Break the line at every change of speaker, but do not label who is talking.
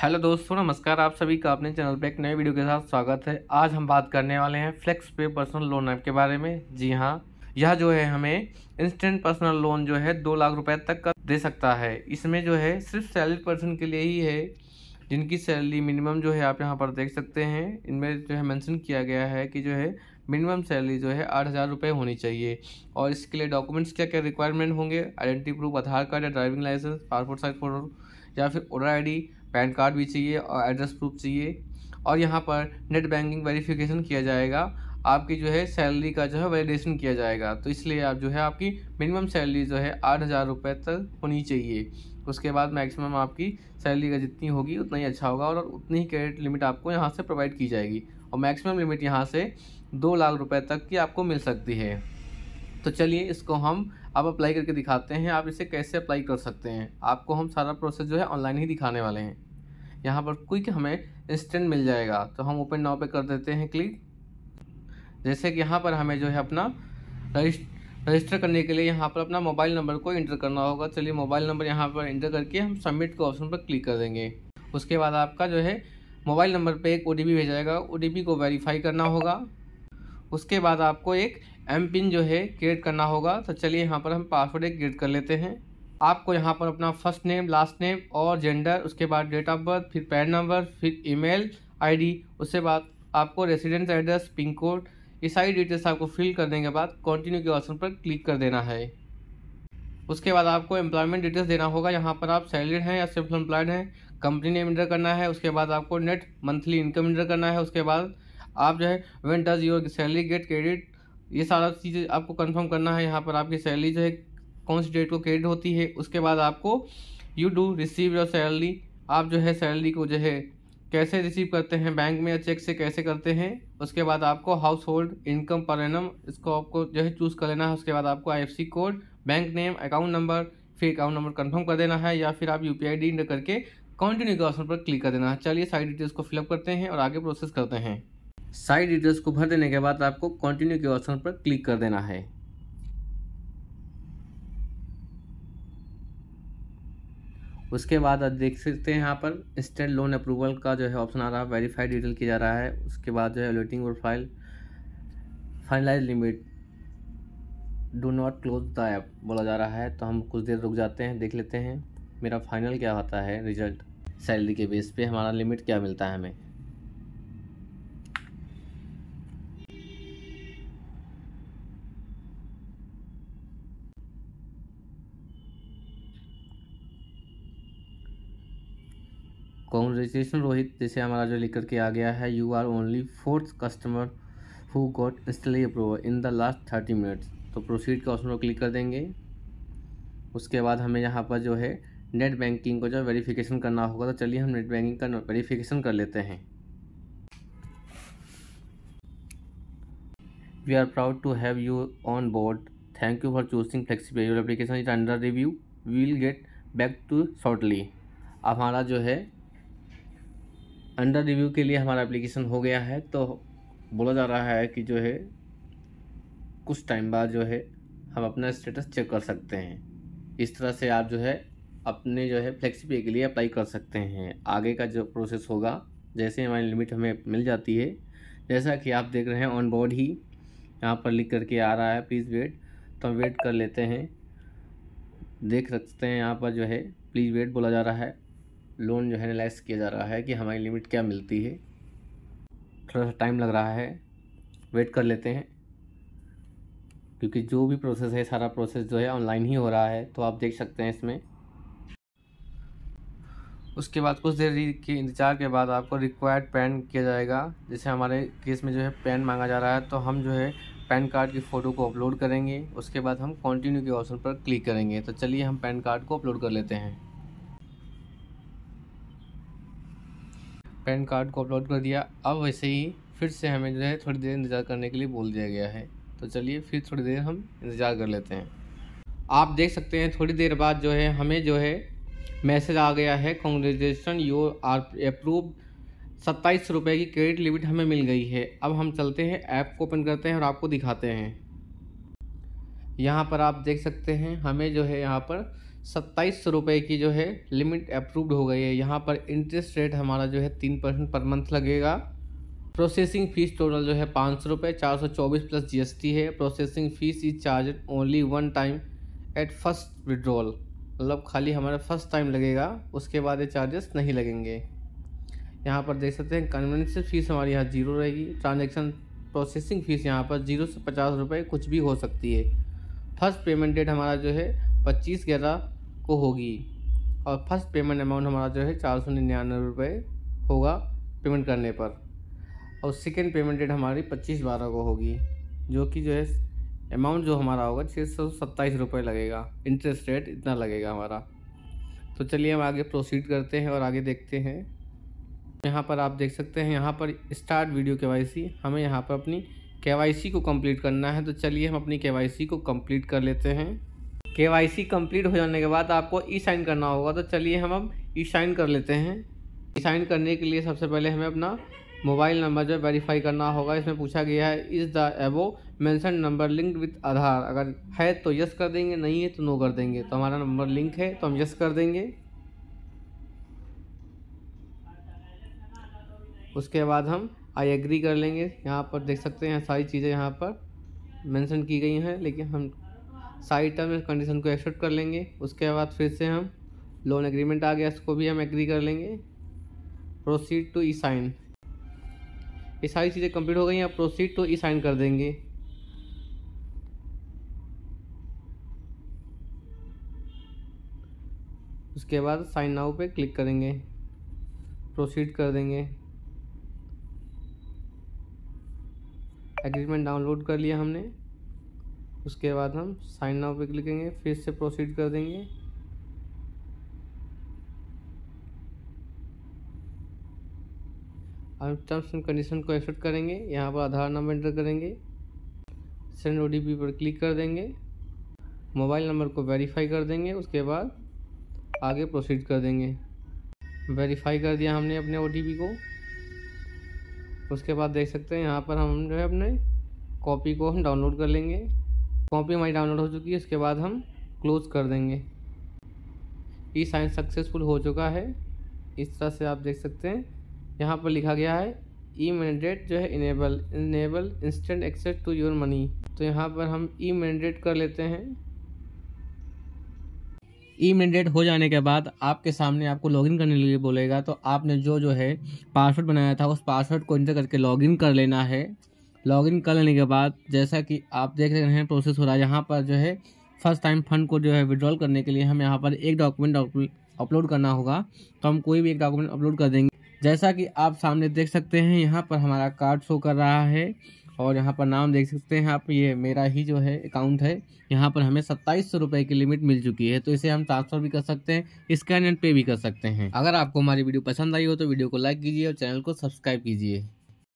hello दोस्तों नमस्कार आप सभी का अपने चैनल पर एक नए वीडियो के साथ स्वागत है आज हम बात करने वाले हैं फ्लेक्स पे पर्सनल लोन ऐप के बारे में जी हाँ यह जो है हमें इंस्टेंट पर्सनल लोन जो है दो लाख रुपए तक का दे सकता है इसमें जो है सिर्फ सैलरी पर्सन के लिए ही है जिनकी सैलरी मिनिमम जो है आप यहाँ पर देख सकते हैं इनमें जो है मैंसन किया गया है कि जो है मिनिमम सैलरी जो है आठ हज़ार रुपये होनी चाहिए और इसके लिए डॉक्यूमेंट्स क्या क्या रिक्वायरमेंट होंगे आइडेंटिटी प्रूफ आधार कार्ड या driving licence passport size photo या फिर ओडर आई पैन कार्ड भी चाहिए और एड्रेस प्रूफ चाहिए और यहाँ पर नेट बैंकिंग वेरिफिकेशन किया जाएगा आपकी जो है सैलरी का जो है वैलिडेशन किया जाएगा तो इसलिए आप जो है आपकी मिनिमम सैलरी जो है आठ हज़ार रुपये तक होनी चाहिए उसके बाद मैक्सिमम आपकी सैलरी का जितनी होगी उतना ही अच्छा होगा और उतनी ही क्रेडिट लिमिट आपको यहाँ से प्रोवाइड की जाएगी और मैक्सिमम लिमिट यहाँ से दो लाख रुपये तक की आपको मिल सकती है तो चलिए इसको हम आप अप्लाई करके दिखाते हैं आप इसे कैसे अप्लाई कर सकते हैं आपको हम सारा प्रोसेस जो है ऑनलाइन ही दिखाने वाले हैं यहाँ पर क्विक हमें इंस्टेंट मिल जाएगा तो हम ओपन नाव पे कर देते हैं क्लिक जैसे कि यहाँ पर हमें जो है अपना रजिस्टर करने के लिए यहाँ पर अपना मोबाइल नंबर को इंटर करना होगा चलिए मोबाइल नंबर यहाँ पर इंटर करके हम सबमिट के ऑप्शन पर क्लिक कर देंगे उसके बाद आपका जो है मोबाइल नंबर पर एक ओ भेजा जाएगा ओ को वेरीफाई करना होगा उसके बाद आपको एक एम पिन जो है क्रिएट करना होगा तो चलिए यहाँ पर हम पासवर्ड एक क्रिएट कर लेते हैं आपको यहाँ पर अपना फर्स्ट नेम लास्ट नेम और जेंडर उसके बाद डेट ऑफ बर्थ फिर पैन नंबर फिर ईमेल आईडी उसके बाद आपको रेसिडेंस एड्रेस पिन कोड ये सारी डिटेल्स आपको फिल करने के बाद कंटिन्यू के ऑप्शन पर क्लिक कर देना है उसके बाद आपको एम्प्लॉयमेंट डिटेल्स देना होगा यहाँ पर आप सैलरीड हैं या सेल्फ एम्प्लॉयड हैं कंपनी नेम इंटर करना है उसके बाद आपको नेट मंथली इनकम इंटर करना है उसके बाद आप जो है when does your salary get credit ये सारा चीज़ आपको कंफर्म करना है यहाँ पर आपकी सैलरी जो है कौन सी डेट को क्रेडिट होती है उसके बाद आपको you do receive your salary आप जो है सैलरी को जो है कैसे रिसीव करते हैं बैंक में या चेक से कैसे करते हैं उसके बाद आपको हाउस होल्ड इनकम पर एनम इसको आपको जो है चूज़ कर लेना है उसके बाद आपको IFC code bank name account number फिर अकाउंट नंबर कंफर्म कर देना है या फिर आप यू पी आई करके कंटिन्यू के ऑप्शन पर क्लिक कर देना है चलिए सारी डिटेल्स को फिलअप करते हैं और आगे प्रोसेस करते हैं सारी डिटेल्स को भर देने के बाद आपको कंटिन्यू के ऑप्शन पर क्लिक कर देना है उसके बाद देख सकते हैं यहाँ पर इंस्टेंट लोन अप्रूवल का जो है ऑप्शन आ रहा है वेरीफाइड डिटेल किया जा रहा है उसके बाद जो है waiting profile finalise limit do not close the app बोला जा रहा है तो हम कुछ देर रुक जाते हैं देख लेते हैं मेरा फाइनल क्या होता है रिजल्ट सैलरी के बेस पे हमारा लिमिट क्या मिलता है हमें कॉन्ग्रेचुलेसन रोहित जैसे हमारा जो लिख के आ गया है you are only fourth customer who got instantly approval in the last thirty minutes तो प्रोसीड का ऑप्शन को क्लिक कर देंगे उसके बाद हमें यहाँ पर जो है नेट बैंकिंग को जो वेरीफिकेशन करना होगा तो चलिए हम नेट बैंकिंग का वेरीफिकेशन कर लेते हैं we are proud to have you on board thank you for choosing flexible application is under review we will get back to shortly अब हमारा जो है अंडर रिव्यू के लिए हमारा एप्लीकेशन हो गया है तो बोला जा रहा है कि जो है कुछ टाइम बाद जो है हम अपना स्टेटस चेक कर सकते हैं इस तरह से आप जो है अपने जो है फ्लैक्सी पे के लिए अप्लाई कर सकते हैं आगे का जो प्रोसेस होगा जैसे हमारी लिमिट हमें मिल जाती है जैसा कि आप देख रहे हैं ऑन बोर्ड ही यहाँ पर लिख करके आ रहा है प्लीज़ वेट तो हम वेट कर लेते हैं देख सकते हैं यहाँ पर जो है प्लीज़ वेट बोला जा रहा है लोन जो है एनालाइज किया जा रहा है कि हमारी लिमिट क्या मिलती है थोड़ा सा टाइम लग रहा है वेट कर लेते हैं क्योंकि जो भी प्रोसेस है सारा प्रोसेस जो है ऑनलाइन ही हो रहा है तो आप देख सकते हैं इसमें उसके बाद कुछ देर के इंतज़ार के बाद आपको रिक्वायर्ड पैन किया जाएगा जैसे हमारे केस में जो है पैन मांगा जा रहा है तो हम जो है पैन कार्ड की फ़ोटो को अपलोड करेंगे उसके बाद हम कंटिन्यू के ऑप्शन पर क्लिक करेंगे तो चलिए हम पैन कार्ड को अपलोड कर लेते हैं पैन कार्ड को अपलोड कर दिया अब वैसे ही फिर से हमें जो है थोड़ी देर इंतज़ार करने के लिए बोल दिया गया है तो चलिए फिर थोड़ी देर हम इंतज़ार कर लेते हैं आप देख सकते हैं थोड़ी देर बाद जो है हमें जो है मैसेज आ गया है कॉन्ग्रेचुलेसन योर आर अप्रूव सत्ताईस रुपये की क्रेडिट लिमिट हमें मिल गई है अब हम चलते हैं ऐप को ओपन करते हैं और आपको दिखाते हैं यहाँ पर आप देख सकते हैं हमें जो है यहाँ पर सत्ताईस सौ रुपये की जो है लिमिट अप्रूव्ड हो गई है यहाँ पर इंटरेस्ट रेट हमारा जो है तीन परसेंट पर मंथ लगेगा प्रोसेसिंग फीस टोटल जो है पाँच सौ रुपये चार सौ चौबीस प्लस जीएसटी है processing fee is charge only one time at first withdrawal मतलब खाली हमारा फर्स्ट टाइम लगेगा उसके बाद ये चार्जेस नहीं लगेंगे यहाँ पर देख सकते हैं कन्वेंस फीस हमारी यहाँ जीरो रहेगी ट्रांजेक्शन प्रोसेसिंग फ़ीस यहाँ पर जीरो से पचास रुपये कुछ भी हो सकती है फर्स्ट पेमेंट डेट हमारा जो है पच्चीस ग्यारह को होगी और फर्स्ट पेमेंट अमाउंट हमारा जो है चार सौ निन्यानवे रुपये होगा पेमेंट करने पर और सेकेंड पेमेंट डेट हमारी पच्चीस बारह को होगी जो कि जो है अमाउंट जो हमारा होगा छः सौ सत्ताईस रुपये लगेगा इंटरेस्ट रेट इतना लगेगा हमारा तो चलिए हम आगे प्रोसीड करते हैं और आगे देखते हैं यहाँ पर आप देख सकते हैं यहाँ पर स्टार्ट वीडियो के वाई हमें यहाँ पर अपनी के को कंप्लीट करना है तो चलिए हम अपनी के को कंप्लीट कर लेते हैं के वाई सी कम्प्लीट हो जाने के बाद आपको ई साइन करना होगा तो चलिए हम अब ई साइन कर लेते हैं ई साइन करने के लिए सबसे पहले हमें अपना मोबाइल नंबर जो वेरीफाई करना होगा इसमें पूछा गया है is the above mentioned number link with Aadhaar अगर है तो यस कर देंगे नहीं है तो नो कर देंगे तो हमारा नंबर लिंक है तो हम यस कर देंगे उसके बाद हम आई एग्री कर लेंगे यहाँ पर देख सकते हैं सारी चीज़ें यहाँ पर मेंशन की गई हैं लेकिन हम सारी टर्म एंड कंडीशन को एक्सेप्ट कर लेंगे उसके बाद फिर से हम लोन एग्रीमेंट आ गया इसको भी हम एग्री कर लेंगे प्रोसीड टू ई साइन ये सारी चीज़ें कंप्लीट हो गई हैं प्रोसीड टू ई साइन कर देंगे उसके बाद साइन नाउ पे क्लिक करेंगे प्रोसीड कर देंगे एग्रीमेंट डाउनलोड कर लिया हमने उसके बाद हम साइन नाउ पे लिखेंगे फिर से प्रोसीड कर देंगे हम टर्म्स एंड कंडीशन को एक्सेप्ट करेंगे यहाँ पर आधार नंबर एंटर करेंगे सेंड ओ पर क्लिक कर देंगे मोबाइल नंबर को वेरीफाई कर देंगे उसके बाद आगे प्रोसीड कर देंगे वेरीफाई कर दिया हमने अपने ओ को उसके बाद देख सकते हैं यहाँ पर हम जो है अपने कॉपी को हम डाउनलोड कर लेंगे कॉपी हमारी डाउनलोड हो चुकी है इसके बाद हम क्लोज़ कर देंगे ई साइन सक्सेसफुल हो चुका है इस तरह से आप देख सकते हैं यहाँ पर लिखा गया है ई मैंडेट जो है enable enable instant access to your money तो यहाँ पर हम ई मैंडेट कर लेते हैं ई मैंडेट हो जाने के बाद आपके सामने आपको लॉगिन करने के लिए बोलेगा तो आपने जो जो है पासवर्ड बनाया था उस पासवर्ड को इंटर करके लॉगिन कर लेना है लॉगिन कर लेने के बाद जैसा कि आप देख रहे हैं प्रोसेस हो रहा है यहाँ पर जो है फर्स्ट टाइम फंड को जो है विड्रॉल करने के लिए हम यहाँ पर एक डॉक्यूमेंट अपलोड करना होगा तो हम कोई भी एक डॉक्यूमेंट अपलोड कर देंगे जैसा कि आप सामने देख सकते हैं यहाँ पर हमारा कार्ड शो कर रहा है और यहाँ पर नाम देख सकते हैं आप ये मेरा ही जो है अकाउंट है यहाँ पर हमें सत्ताईस सौ रुपये की लिमिट मिल चुकी है तो इसे हम ट्रांसफर भी कर सकते हैं स्कैन एंड पे भी कर सकते हैं अगर आपको हमारी वीडियो पसंद आई हो तो वीडियो को लाइक कीजिए और चैनल को सब्सक्राइब कीजिए